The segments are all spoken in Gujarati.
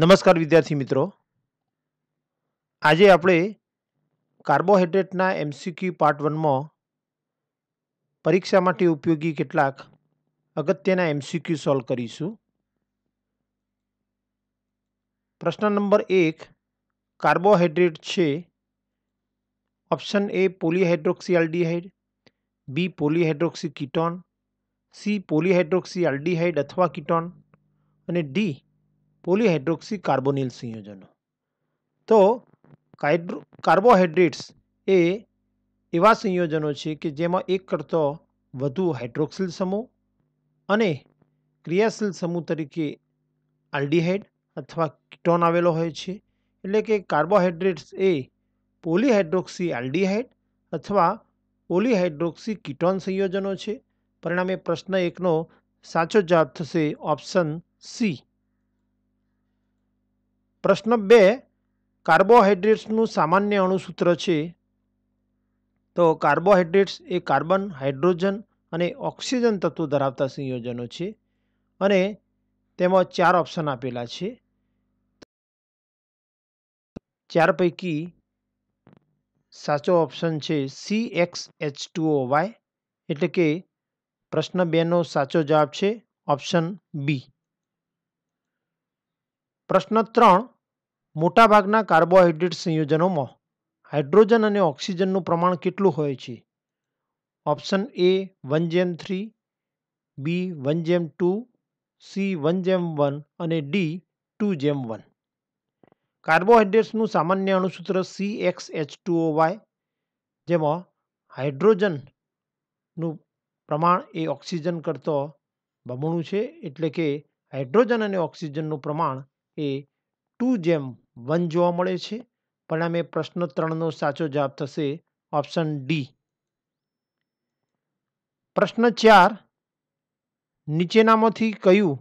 નમસ્કાર વિદ્યાર્થી મિત્રો આજે આપણે કાર્બોહાઈડ્રેટના એમસીક્યુ પાર્ટ વનમાં પરીક્ષા માટે ઉપયોગી કેટલાક અગત્યના એમસીક્યુ સોલ્વ કરીશું પ્રશ્ન નંબર એક કાર્બોહાઈડ્રેટ છે option A polyhydroxy aldehyde B polyhydroxy ketone C polyhydroxy aldehyde અથવા કિટોન અને ડી પોલીહાઇડ્રોક્સી કાર્બોનિલ સંયોજનો તો કાર્બોહાઇડ્રેટ્સ એ એવા સંયોજનો છે કે જેમાં એક કરતો વધુ હાઇડ્રોક્સિલ સમૂહ અને ક્રિયાશીલ સમૂહ તરીકે આલ્ડીહાઇડ અથવા કીટોન આવેલો હોય છે એટલે કે કાર્બોહાઇડ્રેટ્સ એ પોલીહાઇડ્રોક્સી આલ્ડીહાઇડ અથવા પોલીહાઇડ્રોક્સી કીટોન સંયોજનો છે પરિણામે પ્રશ્ન એકનો સાચો જવાબ થશે ઓપ્શન સી પ્રશ્ન બે કાર્બોહાઈડ્રેટ્સનું સામાન્ય અણુસૂત્ર છે તો કાર્બોહાઈડ્રેટ્સ એ કાર્બન હાઇડ્રોજન અને ઓક્સિજન તત્વો ધરાવતા સંયોજનો છે અને તેમાં ચાર ઓપ્શન આપેલા છે ચાર પૈકી સાચો ઓપ્શન છે C X H two O Y એટલે કે પ્રશ્ન બેનો સાચો જવાબ છે ઓપ્શન બી પ્રશ્ન ત્રણ મોટાભાગના કાર્બોહાઈડ્રેટ સંયોજનોમાં હાઇડ્રોજન અને ઓક્સિજનનું પ્રમાણ કેટલું હોય છે ઓપ્શન એ વન જેમ થ્રી બી વન જેમ ટુ સી વન જેમ વન અને ડી ટુ જેમ વન કાર્બોહાઇડ્રેટ્સનું સામાન્ય અણુસૂત્ર C X H two O Y જેમાં હાઇડ્રોજનનું પ્રમાણ એ ઓક્સિજન કરતો બમણું છે એટલે કે હાઇડ્રોજન અને ઓક્સિજનનું પ્રમાણ એ ટુ જેમ વન જોવા મળે છે પરિણામે પ્રશ્ન ત્રણનો સાચો જવાબ થશે ઓપ્શન ડી પ્રશ્ન ચાર નીચેનામાંથી કયું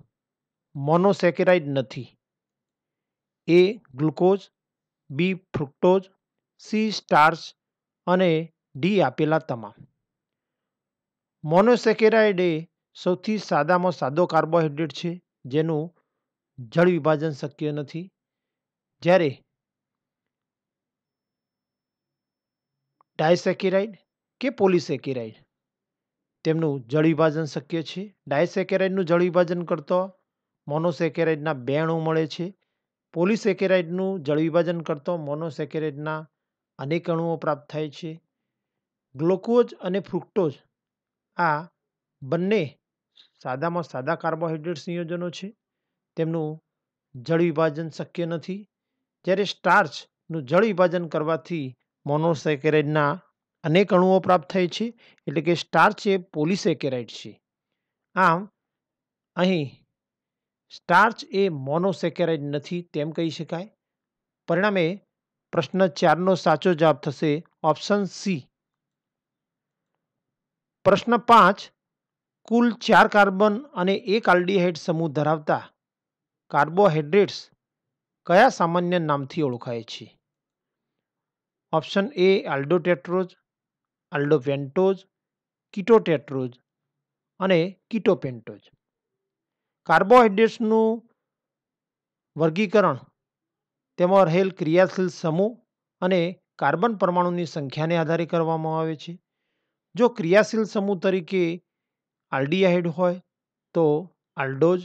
મોનોસેકેરાઇડ નથી A glucose B fructose C starch અને ડી આપેલા તમામ મોનોસેકેરાઇડ એ સૌથી સાદામાં સાદો કાર્બોહાઈડ્રેટ છે જેનું જળ વિભાજન શક્ય નથી જ્યારે ડાયસેકેરાઇડ કે પોલિસેકેરાઇડ તેમનું જળ વિભાજન શક્ય છે ડાયસેકેરાઇડનું જળ વિભાજન કરતા મોનોસેકેરાઇડના બે અણુ મળે છે પોલિસેકેરાઇડનું જળ વિભાજન કરતા મોનોસેકેરાઇડના અનેક અણુઓ પ્રાપ્ત થાય છે ગ્લુકોઝ અને ફ્રુક્ટોઝ આ બંને સાદામાં સાદા કાર્બોહાઈડ્રેટ સંયોજનો છે તેમનું જળ વિભાજન શક્ય નથી જ્યારે સ્ટાર્ચનું જળ વિભાજન કરવાથી મોનોસેકેરાઇડના અનેક અણુઓ પ્રાપ્ત થાય છે એટલે કે સ્ટાર્ચ એ પોલિસેકેરાઇડ છે આમ અહીં સ્ટાર્ચ એ મોનોસેકેરાઇડ નથી તેમ કહી શકાય પરિણામે પ્રશ્ન ચારનો સાચો જવાબ થશે ઓપ્શન સી પ્રશ્ન પાંચ કુલ ચાર કાર્બન અને એક આલ્ડીહાઇડ સમૂહ ધરાવતા કાર્બોહાઈડ્રેટ્સ કયા સામાન્ય નામથી ઓળખાય છે ઓપ્શન એ આલ્ડોટેટ્રોઝ આલ્ડોપેન્ટોઝ કિટોટેટ્રોઝ અને કિટોપેન્ટોઝ કાર્બોહાઈડ્રેટ્સનું વર્ગીકરણ તેમાં રહેલ ક્રિયાશીલ સમૂહ અને કાર્બન પરમાણુની સંખ્યાને આધારે કરવામાં આવે છે જો ક્રિયાશીલ સમૂહ તરીકે આલ્ડિયાહાઇડ હોય તો આલ્ડોઝ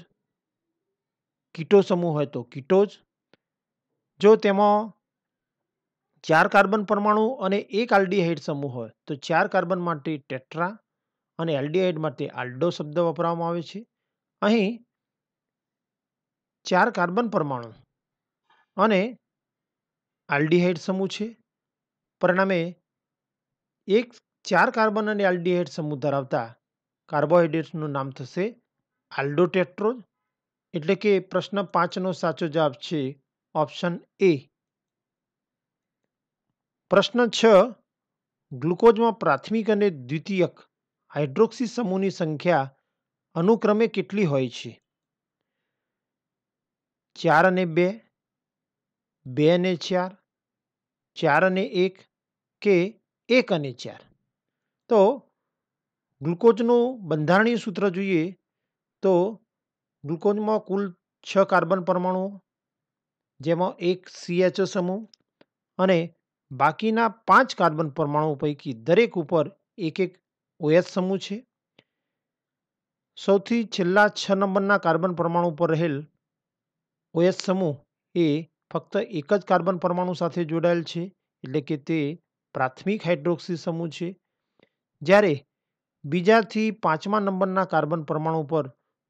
કીટો સમૂહ હોય તો કીટોઝ જો તેમાં ચાર કાર્બન પરમાણુ અને એક આલ્ડીહાઇડ સમૂહ હોય તો ચાર કાર્બન માટે ટેટ્રા અને એલ્ડીહાઇડ માટે આલ્ડો શબ્દ વપરાવામાં આવે છે અહીં ચાર કાર્બન પરમાણુ અને આલ્ડીહાઇડ સમૂહ છે પરિણામે એક ચાર કાર્બન અને આલ્ડીહાઇડ સમૂહ ધરાવતા કાર્બોહાઈડ્રેટ્સનું નામ થશે આલ્ડોટેટ્રોઝ એટલે કે પ્રશ્ન પાંચનો સાચો જવાબ છે ઓપ્શન એ પ્રશ્ન છ ગ્લુકોઝમાં પ્રાથમિક અને દ્વિતીયક હાઇડ્રોક્સી સમૂહની સંખ્યા અનુક્રમે કેટલી હોય છે ચાર અને બે બે અને ચાર ચાર અને એક કે એક અને ચાર તો ગ્લુકોઝનું બંધારણીય સૂત્ર જોઈએ તો ગ્લુકોઝમાં કુલ છ કાર્બન પરમાણુઓ જેમાં એક સીએચઓ સમૂહ અને બાકીના પાંચ કાર્બન પરમાણુઓ પૈકી દરેક ઉપર એક એક ઓએસ સમૂહ છે સૌથી છેલ્લા છ નંબરના કાર્બન પરમાણુ પર રહેલ ઓએસ સમૂહ એ ફક્ત એક જ કાર્બન પરમાણુ સાથે જોડાયેલ છે એટલે કે તે પ્રાથમિક હાઇડ્રોક્સી સમૂહ છે જ્યારે બીજાથી પાંચમા નંબરના કાર્બન પરમાણુ પર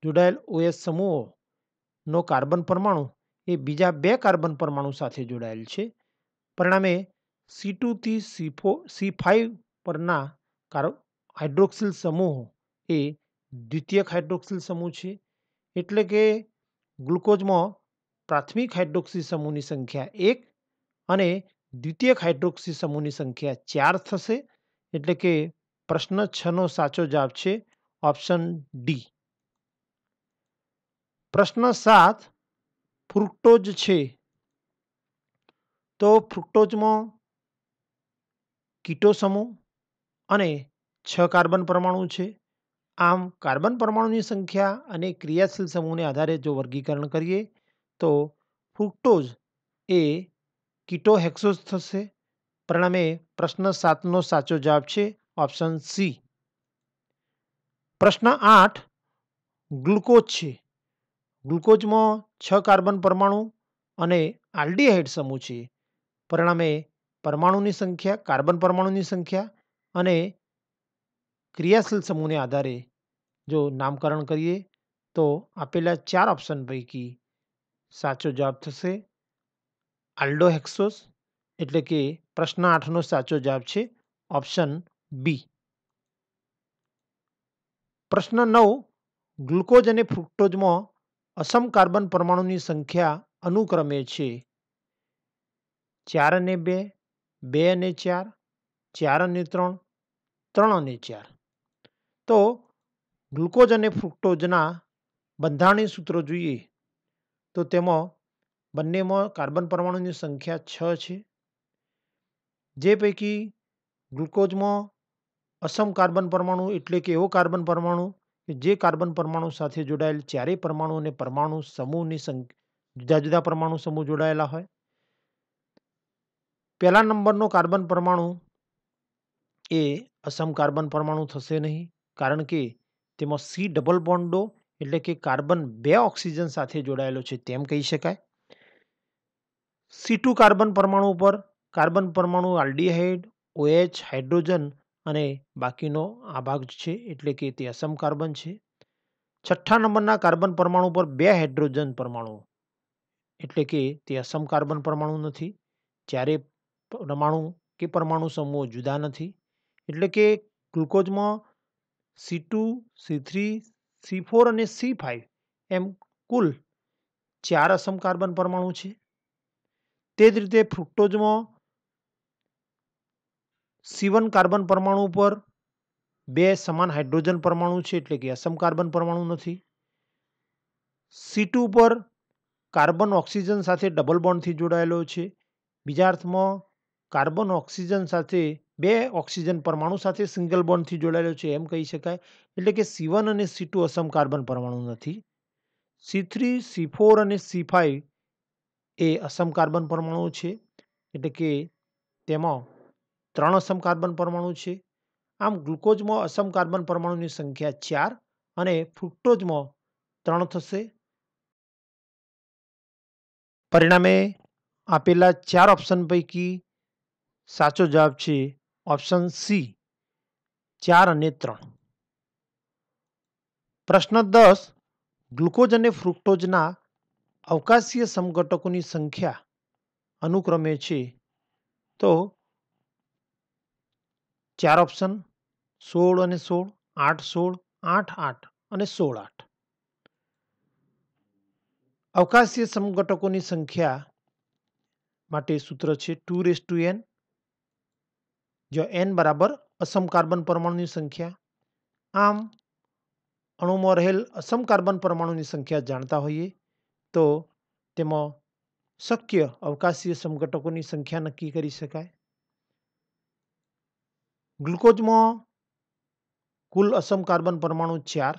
જોડાયેલ ઓએસ સમૂહોનો કાર્બન પરમાણુ એ બીજા બે કાર્બન પરમાણુ સાથે જોડાયેલ છે પરિણામે સી ટુથી સી ફો સી ફાઇવ પરના કાર્બ હાઇડ્રોક્સિલ સમૂહ એ દ્વિતીયક હાઇડ્રોક્સિલ સમૂહ છે એટલે કે ગ્લુકોઝમાં પ્રાથમિક હાઇડ્રોક્સી સમૂહની સંખ્યા એક અને દ્વિતીય હાઇડ્રોક્સી સમૂહની સંખ્યા ચાર થશે એટલે કે પ્રશ્ન છનો સાચો જવાબ છે ઓપ્શન ડી પ્રશ્ન સાત ફ્રુક્ટોઝ છે તો ફ્રુક્ટોઝમાં કીટો સમૂહ અને છ કાર્બન પરમાણુ છે આમ કાર્બન પરમાણુની સંખ્યા અને ક્રિયાશીલ સમૂહને આધારે જો વર્ગીકરણ કરીએ તો ફ્રુક્ટોઝ એ કીટો કીટોહેક્સોઝ થશે પરિણામે પ્રશ્ન સાતનો સાચો જવાબ છે ઓપ્શન સી પ્રશ્ન આઠ ગ્લુકોઝ છે ગ્લુકોઝમાં છ કાર્બન પરમાણુ અને આલ્ડીહાઇડ સમૂહ છે પરિણામે પરમાણુની સંખ્યા કાર્બન પરમાણુની સંખ્યા અને ક્રિયાશીલ સમૂહને આધારે જો નામકરણ કરીએ તો આપેલા ચાર ઓપ્શન પૈકી સાચો જવાબ થશે આલ્ડો એટલે કે પ્રશ્ન આઠનો સાચો જવાબ છે ઓપ્શન બી પ્રશ્ન નવ ગ્લુકોઝ અને ફ્રુક્ટોઝમાં અસમ કાર્બન પરમાણુની સંખ્યા અનુક્રમે છે ચાર અને બે બે અને ચાર ચાર અને ત્રણ ત્રણ અને ચાર તો ગ્લુકોઝ અને ફ્રુક્ટોઝના બંધારણીય સૂત્રો જોઈએ તો તેમાં બંનેમાં કાર્બન પરમાણુની સંખ્યા છ છે જે પૈકી ગ્લુકોઝમાં અસમ કાર્બન પરમાણુ એટલે કે એવો કાર્બન પરમાણુ કે જે કાર્બન પરમાણુ સાથે જોડાયેલ ચારેય પરમાણુ અને પરમાણુ સમૂહની જુદા જુદા પરમાણુ સમૂહ જોડાયેલા હોય પહેલા નંબરનો કાર્બન પરમાણુ એ અસમ કાર્બન પરમાણુ થશે નહીં કારણ કે તેમાં સી ડબલ બોન્ડો એટલે કે કાર્બન બે ઓક્સિજન સાથે જોડાયેલો છે તેમ કહી શકાય સી ટુ કાર્બન પરમાણુ ઉપર કાર્બન પરમાણુ આલ્ડીહાઇડ ઓએચ હાઇડ્રોજન અને બાકીનો આ ભાગ છે એટલે કે તે અસમ કાર્બન છે છઠ્ઠા નંબરના કાર્બન પરમાણુ પર બે હાઇડ્રોજન પરમાણુ એટલે કે તે અસમ કાર્બન પરમાણુ નથી જ્યારે પરમાણુ કે પરમાણુ સમૂહો જુદા નથી એટલે કે ગ્લુકોઝમાં C two C three C four અને સી ફાઇવ એમ કુલ ચાર અસમ કાર્બન પરમાણુ છે તે જ રીતે ફ્રુક્ટોઝમાં સીવન કાર્બન પરમાણુ ઉપર બે સમાન હાઇડ્રોજન પરમાણુ છે એટલે કે અસમ કાર્બન પરમાણુ નથી સી ટુ પર કાર્બન ઓક્સિજન સાથે ડબલ બોન્ડથી જોડાયેલો છે બીજા અર્થમાં કાર્બન ઓક્સિજન સાથે બે ઓક્સિજન પરમાણુ સાથે સિંગલ બોન્ડથી જોડાયેલો છે એમ કહી શકાય એટલે કે સી વન અને સી ટુ અસમ કાર્બન પરમાણુ નથી સી થ્રી સી ફોર અને સી ફાઇવ એ અસમ કાર્બન પરમાણુ છે એટલે કે તેમાં ત્રણ અસમ કાર્બન પરમાણુ છે આમ ગ્લુકોઝમાં અસમ કાર્બન પરમાણુની સંખ્યા ચાર અને ફ્રુક્ટોઝમાં ત્રણ થશે પરિણામે આપેલા ચાર ઓપ્શન પૈકી સાચો જવાબ છે ઓપ્શન સી ચાર અને ત્રણ પ્રશ્ન દસ ગ્લુકોઝ અને ફ્રુક્ટોઝના અવકાશીય સમઘટકોની સંખ્યા અનુક્રમે છે તો ચાર ઓપ્શન સોળ અને સોળ આઠ સોળ આઠ આઠ અને સોળ આઠ અવકાશીય સમઘટકોની સંખ્યા માટે સૂત્ર છે ટુ રેસ ટુ એન જો એન બરાબર અસમ કાર્બન પરમાણુની સંખ્યા આમ અણુમાં રહેલ અસમ કાર્બન પરમાણુની સંખ્યા જાણતા હોઈએ તો તેમાં શક્ય અવકાશીય સમઘટકોની સંખ્યા નક્કી કરી શકાય ગ્લુકોઝમાં કુલ અસમ કાર્બન પરમાણુ ચાર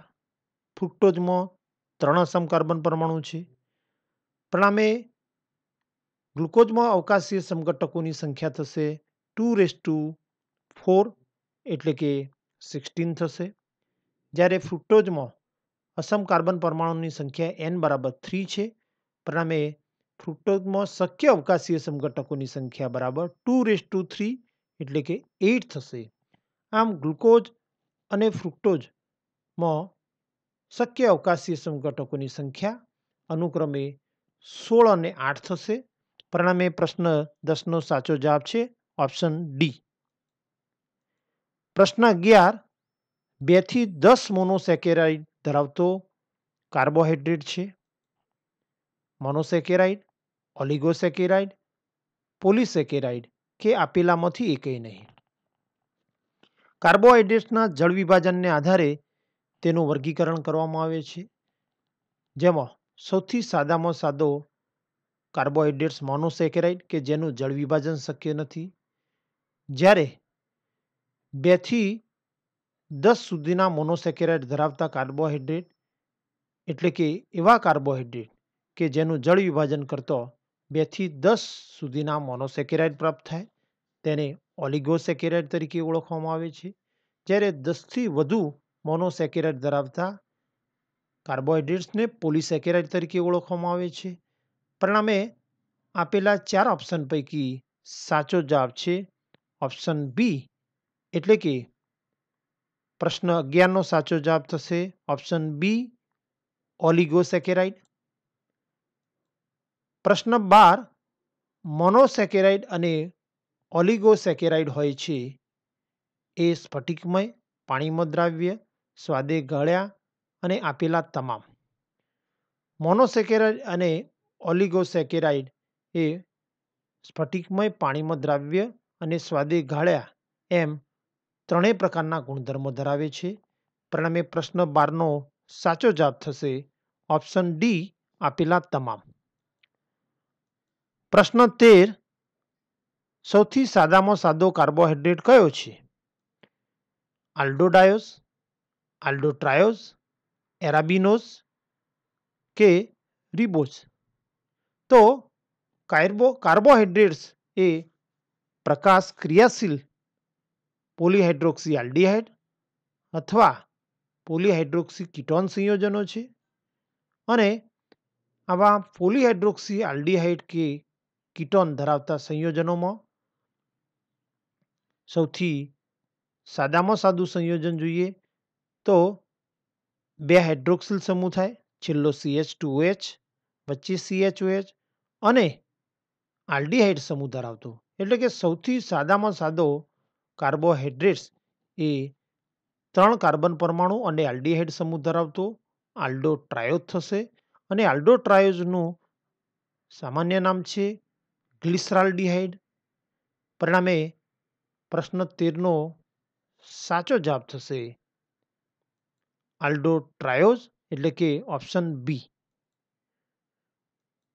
ફ્રુક્ટોઝમાં ત્રણ અસમ કાર્બન પરમાણુ છે પરિણામે ગ્લુકોઝમાં અવકાશીય સમઘટકોની સંખ્યા થશે ટુ રેસ ટુ ફોર એટલે કે સિક્સટીન થશે જ્યારે ફ્રુક્ટોઝમાં અસમ કાર્બન પરમાણુની સંખ્યા એન બરાબર થ્રી છે પરિણામે ફ્રુક્ટોઝમાં શક્ય અવકાશીય સમઘટકોની સંખ્યા બરાબર ટુ રેસ ટુ થ્રી એટલે કે એઇટ થશે આમ ગ્લુકોઝ અને ફ્રુક્ટોઝમાં શક્ય અવકાશીય સમઘટકોની સંખ્યા અનુક્રમે સોળ અને આઠ થશે પરિણામે પ્રશ્ન દસનો સાચો જવાબ છે ઓપ્શન ડી પ્રશ્ન અગિયાર બેથી દસ મોનોસેકેરાઇડ ધરાવતો કાર્બોહાઈડ્રેટ છે મોનોસેકેરાઇડ ઓલિગોસેકેરાઇડ પોલિસેકેરાઇડ કે આપેલામાંથી એકય નહીં કાર્બોહાઈડ્રેટ્સના જળ વિભાજનને આધારે તેનું વર્ગીકરણ કરવામાં આવે છે જેમાં સૌથી સાદામાં સાદો કાર્બોહાઈડ્રેટ્સ મોનોસેકેરાઇડ કે જેનું જળ વિભાજન શક્ય નથી જ્યારે બેથી દસ સુધીના મોનોસેકેરાઇડ ધરાવતા કાર્બોહાઈડ્રેટ એટલે કે એવા કાર્બોહાઈડ્રેટ કે જેનું જળ વિભાજન કરતો બેથી દસ સુધીના મોનોસેકેરાઇડ પ્રાપ્ત થાય તેને ઓલિગોસેકેરાઇડ તરીકે ઓળખવામાં આવે છે જ્યારે દસથી વધુ મોનોસેકેરાઇડ ધરાવતા કાર્બોહાઈડ્રેટ્સને પોલિસેકેરાઇડ તરીકે ઓળખવામાં આવે છે પરિણામે આપેલા ચાર ઓપ્શન પૈકી સાચો જવાબ છે ઓપ્શન બી એટલે કે પ્રશ્ન અગિયારનો સાચો જવાબ થશે ઓપ્શન બી ઓલિગોસેકેરાઇડ પ્રશ્ન બાર મોનોસેકેરાઇડ અને ઓલિગોસેકેરાઇડ હોય છે એ સ્ફટિકમય પાણીમાં દ્રાવ્ય સ્વાદે ગળ્યા અને આપેલા તમામ મોનોસેકેરાઇડ અને ઓલિગોસેકેરાઇડ એ સ્ફટિકમય પાણીમાં દ્રાવ્ય અને સ્વાદે ગાળ્યા એમ ત્રણેય પ્રકારના ગુણધર્મો ધરાવે છે પરિણામે પ્રશ્ન બારનો સાચો જવાબ થશે ઓપ્શન ડી આપેલા તમામ પ્રશ્ન તેર સૌથી સાદામાં સાદો કાર્બોહાઈડ્રેટ કયો છે આલ્ડોડાયોસ આલ્ડોટ્રાયોસ એરાબિનોસ કે રિબોસ તો કાર્બો કાર્બોહાઈડ્રેટ્સ એ પ્રકાશ ક્રિયાશીલ પોલીહાઇડ્રોક્સી આલ્ડીહાઇડ અથવા પોલીહાઇડ્રોક્સી કીટોન સંયોજનો છે અને આવા પોલીહાઇડ્રોક્સી આલ્ડીહાઇડ કે કીટોન ધરાવતા સંયોજનોમાં સૌથી સાદામાં સાદું સંયોજન જોઈએ તો બે હાઇડ્રોક્સિલ સમૂહ થાય છેલ્લો સીએચ ટુ એચ વચ્ચે સીએચ એચ અને આલ્ડીહાઇડ સમૂહ ધરાવતો એટલે કે સૌથી સાદામાં સાદો કાર્બોહાઇડ્રેટ્સ એ ત્રણ કાર્બન પરમાણુ અને આલ્ડીહાઇડ સમૂહ ધરાવતો આલ્ડો ટ્રાયોઝ થશે અને આલ્ડો ટ્રાયોઝનું સામાન્ય નામ છે ગ્લિસરાલડીહાઈડ પરિણામે પ્રશ્ન તેરનો સાચો જવાબ થશે આલ્ડો ટ્રાયોઝ એટલે કે ઓપ્શન બી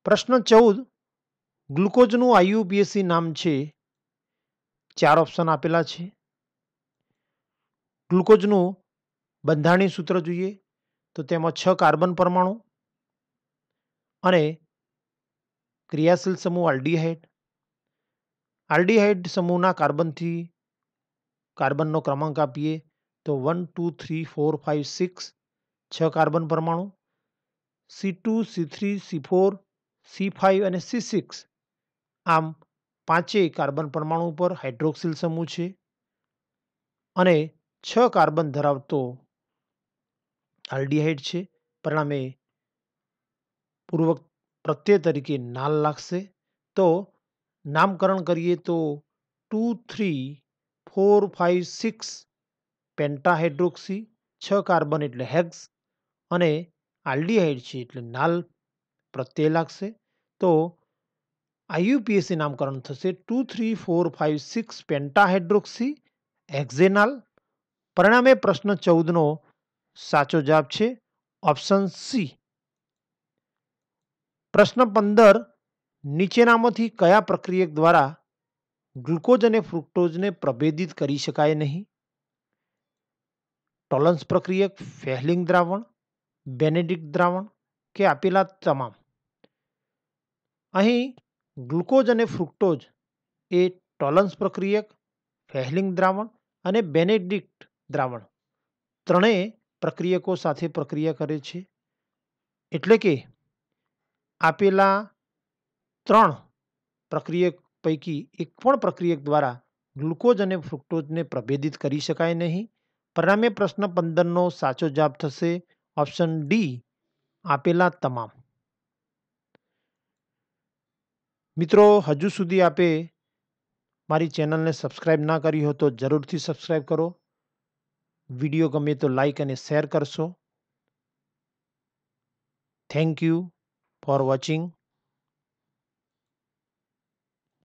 પ્રશ્ન ચૌદ ગ્લુકોઝનું આઈયુબીએસસી નામ છે ચાર ઓપ્શન આપેલા છે ગ્લુકોઝનું બંધારણીય સૂત્ર જોઈએ તો તેમાં છ કાર્બન પરમાણુ અને ક્રિયાશીલ સમૂહ આલ્ડીહાઇડ આલ્ડીહાઇડ સમૂહના કાર્બનથી કાર્બનનો ક્રમાંક આપીએ તો one two three four five six છ કાર્બન પરમાણુ C two C three C four C five અને સી સિક્સ આમ પાંચેય કાર્બન પરમાણુ પર હાઇડ્રોક્સિલ સમૂહ છે અને છ કાર્બન ધરાવતો આલ્ડીહાઇડ છે પરિણામે પૂર્વક પ્રત્યય તરીકે નાલ લાગશે તો નામકરણ કરીએ તો two three four five six pentahydroxy છ કાર્બન એટલે હેક્સ અને આલ્ડીહાઇડ છે એટલે નાલ પ્રત્યય લાગશે તો આઈયુપીએસી નામકરણ થશે two three four five six pentahydroxy hexanal પરિણામે પ્રશ્ન ચૌદનો સાચો જવાબ છે ઓપ્શન સી પ્રશ્ન પંદર નીચેનામાંથી કયા પ્રક્રિયક દ્વારા ગ્લુકોઝ અને ફ્રુક્ટોઝને પ્રભેદિત કરી શકાય નહીં ટોલન્સ પ્રક્રિયક ફેહલિંગ દ્રાવણ બેનેડિક દ્રાવણ કે આપેલા તમામ અહીં ગ્લુકોઝ અને ફ્રુક્ટોઝ એ ટોલન્સ પ્રક્રિયક ફેહલિંગ દ્રાવણ અને બેનેડિક્ટ દ્રાવણ ત્રણેય પ્રક્રિયકો સાથે પ્રક્રિયા કરે છે એટલે કે આપેલા ત્રણ પ્રક્રિયક પૈકી એક પણ પ્રક્રિયક દ્વારા ગ્લુકોઝ અને ફ્રુક્ટોઝને પ્રભેદિત કરી શકાય નહીં પરિણામે પ્રશ્ન પંદરનો સાચો જવાબ થશે ઓપ્શન ડી આપેલા તમામ મિત્રો હજુ સુધી આપે મારી ચેનલને સબસ્ક્રાઈબ ના કરી હોય તો જરૂરથી સબસ્ક્રાઈબ કરો વિડીયો ગમે તો લાઈક અને શેર કરશો થેન્ક યુ for watching